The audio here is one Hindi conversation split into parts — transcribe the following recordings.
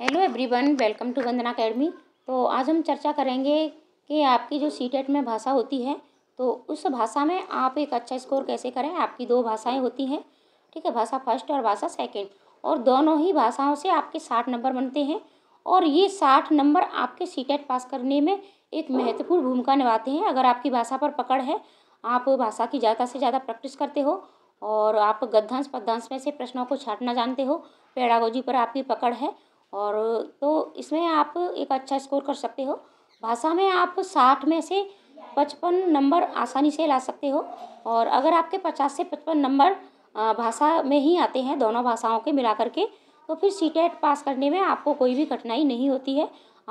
hello everyone welcome to Vandana academy तो आज हम चर्चा करेंगे कि आपकी जो सी टेट e में भाषा होती है तो उस भाषा में आप एक अच्छा स्कोर कैसे करें आपकी दो भाषाएं होती हैं ठीक है भाषा फर्स्ट और भाषा सेकंड और दोनों ही भाषाओं से आपके साठ नंबर बनते हैं और ये साठ नंबर आपके सी टेट पास करने में एक महत्वपूर्ण भूमिका निभाते हैं अगर आपकी भाषा पर पकड़ है आप भाषा की ज़्यादा से ज़्यादा प्रैक्टिस करते हो और आप गद्यांश पद्यांश में से प्रश्नों को छाटना जानते हो पेड़ागोजी पर आपकी पकड़ है और तो इसमें आप एक अच्छा स्कोर कर सकते हो भाषा में आप साठ में से पचपन नंबर आसानी से ला सकते हो और अगर आपके पचास से पचपन नंबर भाषा में ही आते हैं दोनों भाषाओं के मिला करके तो फिर सी टेट पास करने में आपको कोई भी कठिनाई नहीं होती है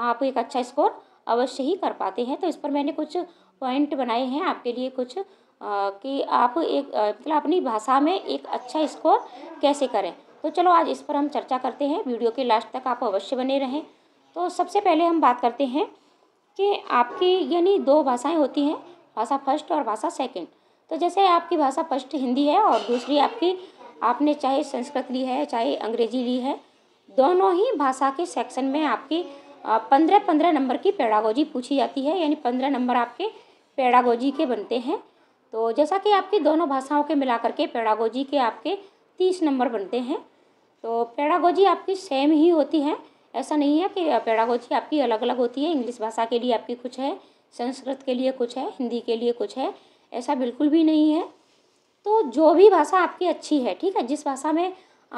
आप एक अच्छा स्कोर अवश्य ही कर पाते हैं तो इस पर मैंने कुछ पॉइंट बनाए हैं आपके लिए कुछ आ, कि आप एक मतलब अपनी भाषा में एक अच्छा स्कोर कैसे करें तो चलो आज इस पर हम चर्चा करते हैं वीडियो के लास्ट तक आप अवश्य बने रहें तो सबसे पहले हम बात करते हैं कि आपकी यानी दो भाषाएं होती हैं भाषा फर्स्ट और भाषा सेकंड तो जैसे आपकी भाषा फर्स्ट हिंदी है और दूसरी आपकी आपने चाहे संस्कृत ली है चाहे अंग्रेजी ली है दोनों ही भाषा के सेक्शन में आपकी पंद्रह पंद्रह नंबर की पेड़ागोजी पूछी जाती है यानी पंद्रह नंबर आपके पेड़ागोजी के बनते हैं तो जैसा कि आपकी दोनों भाषाओं के मिला करके पेड़ागोजी के आपके तीस नंबर बनते हैं तो पेडागोजी आपकी सेम ही होती है ऐसा नहीं है कि पेडागोजी आपकी अलग अलग होती है इंग्लिश भाषा के लिए आपकी कुछ है संस्कृत के लिए कुछ है हिंदी के लिए कुछ है ऐसा बिल्कुल भी नहीं है तो जो भी भाषा आपकी अच्छी है ठीक है जिस भाषा में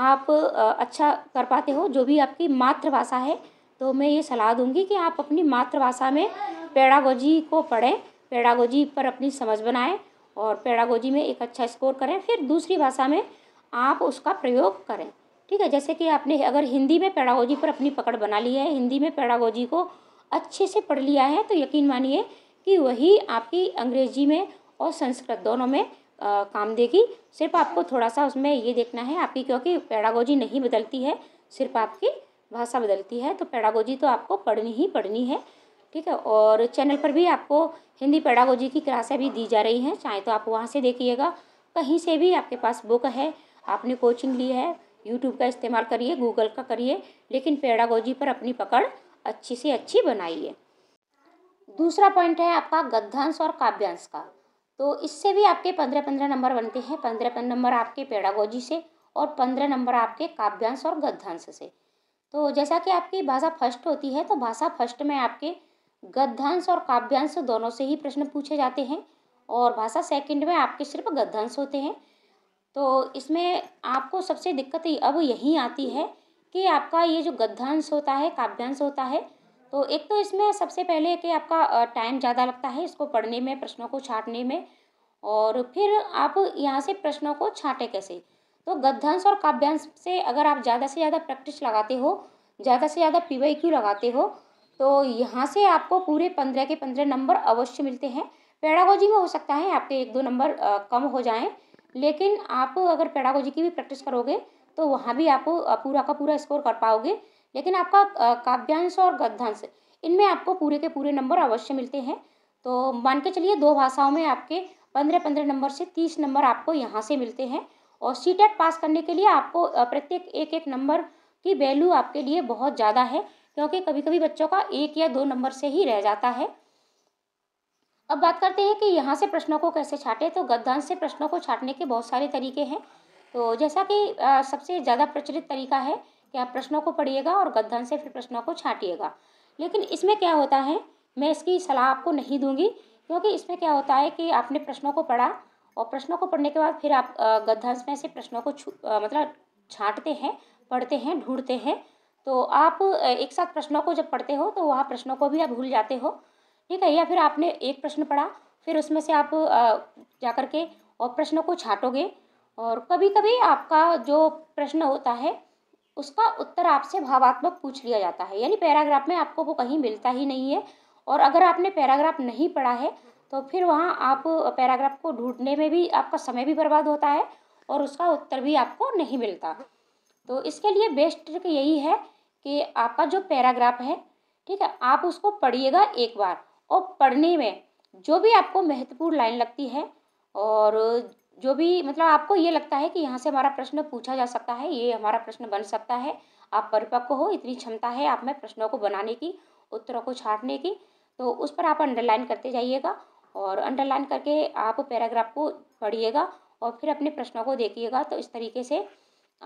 आप अच्छा कर पाते हो जो भी आपकी मातृभाषा है तो मैं ये सलाह दूंगी कि आप अपनी मातृभाषा में पेडागोजी को पढ़ें पेडागोजी पर अपनी समझ बनाएं और पेडागोजी में एक अच्छा स्कोर करें फिर दूसरी भाषा में आप उसका प्रयोग करें ठीक है जैसे कि आपने अगर हिंदी में पैडागोजी पर अपनी पकड़ बना ली है हिंदी में पैडागोजी को अच्छे से पढ़ लिया है तो यकीन मानिए कि वही आपकी अंग्रेजी में और संस्कृत दोनों में आ, काम देगी सिर्फ आपको थोड़ा सा उसमें ये देखना है आपकी क्योंकि पैडागोजी नहीं बदलती है सिर्फ आपकी भाषा बदलती है तो पैडागोजी तो आपको पढ़नी ही पढ़नी है ठीक है और चैनल पर भी आपको हिंदी पैडागोजी की क्लासें भी दी जा रही हैं चाहे तो आप वहाँ से देखिएगा कहीं से भी आपके पास बुक है आपने कोचिंग ली है यूट्यूब का इस्तेमाल करिए गूगल का करिए लेकिन पेडागोजी पर अपनी पकड़ अच्छी से अच्छी बनाइए दूसरा पॉइंट है आपका गद्यांश और काव्यांश का तो इससे भी आपके पंद्रह पंद्रह नंबर बनते हैं पंद्रह नंबर आपके पेडागोजी से और पंद्रह नंबर आपके काव्यांश और गद्यांश से तो जैसा कि आपकी भाषा फर्स्ट होती है तो भाषा फर्स्ट में आपके गद्यांश और काव्यांश दोनों से ही प्रश्न पूछे जाते हैं और भाषा सेकंड में आपके सिर्फ गद्यांश होते हैं तो इसमें आपको सबसे दिक्कत अब यही आती है कि आपका ये जो गद्यांश होता है काव्यांश होता है तो एक तो इसमें सबसे पहले कि आपका टाइम ज़्यादा लगता है इसको पढ़ने में प्रश्नों को छाटने में और फिर आप यहाँ से प्रश्नों को छाँटें कैसे तो गद्यांश और काव्यांश से अगर आप ज़्यादा से ज़्यादा प्रैक्टिस लगाते हो ज़्यादा से ज़्यादा पी क्यू लगाते हो तो यहाँ से आपको पूरे पंद्रह के पंद्रह नंबर अवश्य मिलते हैं पैडागोजी में हो सकता है आपके एक दो नंबर कम हो जाएँ लेकिन आप अगर पेडागोजी की भी प्रैक्टिस करोगे तो वहाँ भी आप पूरा का पूरा स्कोर कर पाओगे लेकिन आपका काव्यांश और गद्यांश इनमें आपको पूरे के पूरे नंबर अवश्य मिलते हैं तो मान के चलिए दो भाषाओं में आपके पंद्रह पंद्रह नंबर से तीस नंबर आपको यहाँ से मिलते हैं और सी टेट पास करने के लिए आपको प्रत्येक एक एक नंबर की वैल्यू आपके लिए बहुत ज़्यादा है क्योंकि कभी कभी बच्चों का एक या दो नंबर से ही रह जाता है अब बात करते हैं कि यहाँ से प्रश्नों को कैसे छाटे तो गद्यांश से प्रश्नों को छाटने के बहुत सारे तरीके हैं तो जैसा कि सबसे ज़्यादा प्रचलित तरीका है कि आप प्रश्नों को पढ़िएगा और गद्यांश से फिर प्रश्नों को छाटिएगा लेकिन इसमें क्या होता है मैं इसकी सलाह आपको नहीं दूंगी क्योंकि इसमें क्या होता है कि आपने प्रश्नों को पढ़ा और प्रश्नों को पढ़ने के बाद फिर आप गद्यांश में से प्रश्नों को मतलब छाँटते हैं पढ़ते हैं ढूंढते हैं तो आप एक साथ प्रश्नों को जब पढ़ते हो तो वहाँ प्रश्नों को भी आप भूल जाते हो ठीक है या फिर आपने एक प्रश्न पढ़ा फिर उसमें से आप जा कर के और प्रश्नों को छाटोगे और कभी कभी आपका जो प्रश्न होता है उसका उत्तर आपसे भावात्मक पूछ लिया जाता है यानी पैराग्राफ में आपको वो कहीं मिलता ही नहीं है और अगर आपने पैराग्राफ नहीं पढ़ा है तो फिर वहाँ आप पैराग्राफ को ढूंढने में भी आपका समय भी बर्बाद होता है और उसका उत्तर भी आपको नहीं मिलता तो इसके लिए बेस्ट ट्रिक यही है कि आपका जो पैराग्राफ है ठीक है आप उसको पढ़िएगा एक बार और पढ़ने में जो भी आपको महत्वपूर्ण लाइन लगती है और जो भी मतलब आपको ये लगता है कि यहाँ से हमारा प्रश्न पूछा जा सकता है ये हमारा प्रश्न बन सकता है आप परिपक्व हो इतनी क्षमता है आप में प्रश्नों को बनाने की उत्तरों को छाँटने की तो उस पर आप अंडरलाइन करते जाइएगा और अंडरलाइन करके आप पैराग्राफ को पढ़िएगा और फिर अपने प्रश्नों को देखिएगा तो इस तरीके से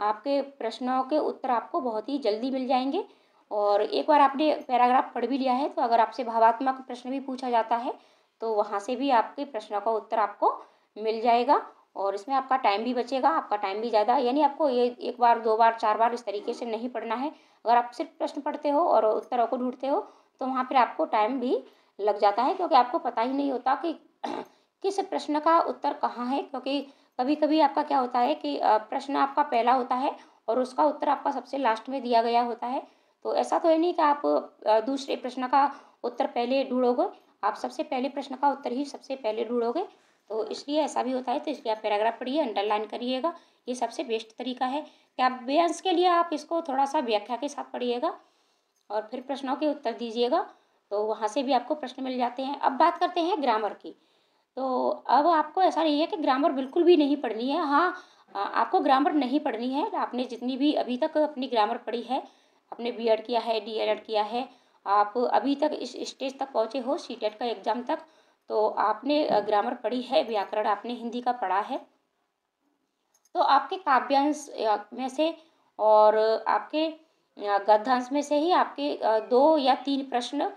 आपके प्रश्नों के उत्तर आपको बहुत ही जल्दी मिल जाएंगे और एक बार आपने पैराग्राफ पढ़ भी लिया है तो अगर आपसे भावात्मक प्रश्न भी पूछा जाता है तो वहाँ से भी आपके प्रश्नों का उत्तर आपको मिल जाएगा और इसमें आपका टाइम भी बचेगा आपका टाइम भी ज़्यादा यानी आपको ये एक बार दो बार चार बार इस तरीके से नहीं पढ़ना है अगर आप सिर्फ प्रश्न पढ़ते हो और उत्तरों को ढूंढते हो तो वहाँ पर आपको टाइम भी लग जाता है क्योंकि आपको पता ही नहीं होता कि किस प्रश्न का उत्तर कहाँ है क्योंकि कभी कभी आपका क्या होता है कि प्रश्न आपका पहला होता है और उसका उत्तर आपका सबसे लास्ट में दिया गया होता है तो ऐसा तो है नहीं कि आप दूसरे प्रश्न का उत्तर पहले ढूंढोगे आप सबसे पहले प्रश्न का उत्तर ही सबसे पहले ढूंढोगे तो इसलिए ऐसा भी होता है तो इसलिए आप पैराग्राफ पढ़िए अंडरलाइन करिएगा ये सबसे बेस्ट तरीका है काव्यांश के लिए आप इसको थोड़ा सा व्याख्या के साथ पढ़िएगा और फिर प्रश्नों के उत्तर दीजिएगा तो वहाँ से भी आपको प्रश्न मिल जाते हैं अब बात करते हैं ग्रामर की तो अब आपको ऐसा नहीं है कि ग्रामर बिल्कुल भी नहीं पढ़नी है हाँ आपको ग्रामर नहीं पढ़नी है आपने जितनी भी अभी तक अपनी ग्रामर पढ़ी है आपने बी किया है डी किया है आप अभी तक इस स्टेज तक पहुँचे हो सी का एग्ज़ाम तक तो आपने ग्रामर पढ़ी है व्याकरण आपने हिंदी का पढ़ा है तो आपके काव्यांश में से और आपके गद्यांश में से ही आपके दो या तीन प्रश्न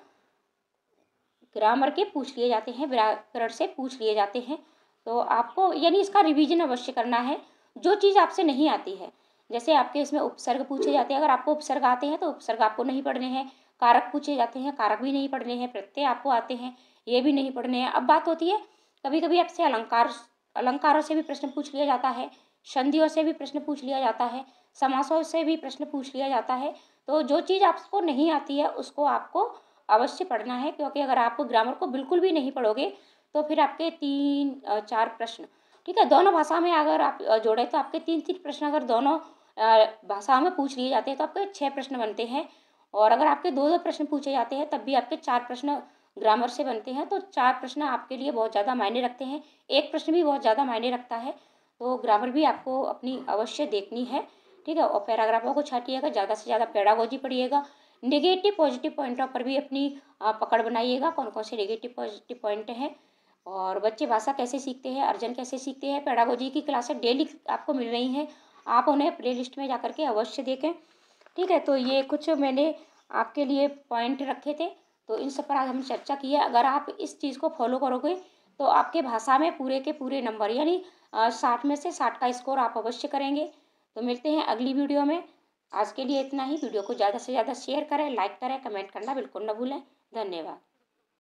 ग्रामर के पूछ लिए जाते हैं व्याकरण से पूछ लिए जाते हैं तो आपको यानी इसका रिवीजन अवश्य करना है जो चीज़ आपसे नहीं आती है जैसे आपके इसमें उपसर्ग पूछे जाते हैं अगर आपको उपसर्ग आते हैं तो उपसर्ग आपको नहीं पढ़ने हैं कारक पूछे जाते हैं कारक भी नहीं पढ़ने हैं प्रत्यय आपको आते हैं ये भी नहीं पढ़ने हैं अब बात होती है कभी कभी आपसे अलंकार अलंकारों से भी प्रश्न पूछ लिया जाता है संधियों से भी प्रश्न पूछ लिया जाता है समासों से भी प्रश्न पूछ लिया जाता है तो जो चीज़ आपको नहीं आती है उसको आपको अवश्य पढ़ना है क्योंकि अगर आप ग्रामर को बिल्कुल भी नहीं पढ़ोगे तो फिर आपके तीन चार प्रश्न ठीक है दोनों भाषा में अगर आप जोड़े तो आपके तीन तीन प्रश्न अगर दोनों भाषा में पूछ लिए जाते हैं तो आपके छः प्रश्न बनते हैं और अगर आपके दो दो प्रश्न पूछे जाते हैं तब भी आपके चार प्रश्न ग्रामर से बनते हैं तो चार प्रश्न आपके लिए बहुत ज़्यादा मायने रखते हैं एक प्रश्न भी बहुत ज़्यादा मायने रखता है तो ग्रामर भी आपको अपनी अवश्य देखनी है ठीक है और पैराग्राफों को छाटिएगा ज़्यादा से ज़्यादा पैडागोजी पढ़िएगा निगेटिव पॉजिटिव पॉइंटों पर भी अपनी पकड़ बनाइएगा कौन कौन से निगेटिव पॉजिटिव पॉइंट हैं और बच्चे भाषा कैसे सीखते हैं अर्जन कैसे सीखते हैं पैडागोजी की क्लासें डेली आपको मिल रही हैं आप उन्हें लिस्ट में जा कर के अवश्य देखें ठीक है तो ये कुछ मैंने आपके लिए पॉइंट रखे थे तो इन सब पर आज हमने चर्चा की है अगर आप इस चीज़ को फॉलो करोगे तो आपके भाषा में पूरे के पूरे नंबर यानी साठ में से साठ का स्कोर आप अवश्य करेंगे तो मिलते हैं अगली वीडियो में आज के लिए इतना ही वीडियो को ज़्यादा से ज़्यादा शेयर करें लाइक करें कमेंट करना बिल्कुल न भूलें धन्यवाद